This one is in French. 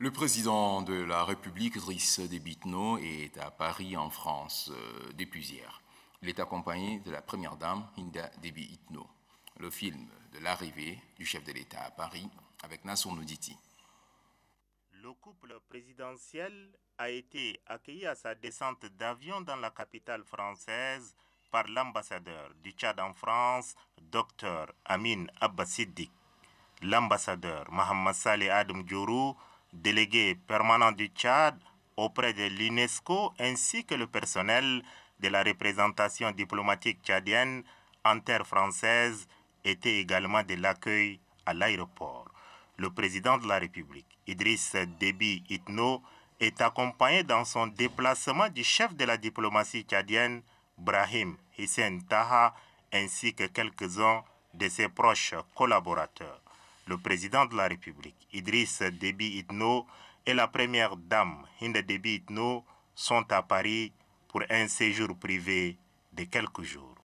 Le président de la République, Driss Debitno, est à Paris, en France, euh, depuis hier. Il est accompagné de la Première Dame, Hinda Debitno. Le film de l'arrivée du chef de l'État à Paris avec Nassour Nouditi. Le couple présidentiel a été accueilli à sa descente d'avion dans la capitale française par l'ambassadeur du Tchad en France, Dr Amin Abbasidik. L'ambassadeur Mohamed Saleh Adam Djourou délégué permanent du Tchad auprès de l'UNESCO ainsi que le personnel de la représentation diplomatique tchadienne en terre française était également de l'accueil à l'aéroport. Le président de la République, Idriss Déby Itno, est accompagné dans son déplacement du chef de la diplomatie tchadienne, Brahim Hissène Taha, ainsi que quelques-uns de ses proches collaborateurs le président de la République, Idriss Déby Itno, et la première dame, Hinda Déby Itno, sont à Paris pour un séjour privé de quelques jours.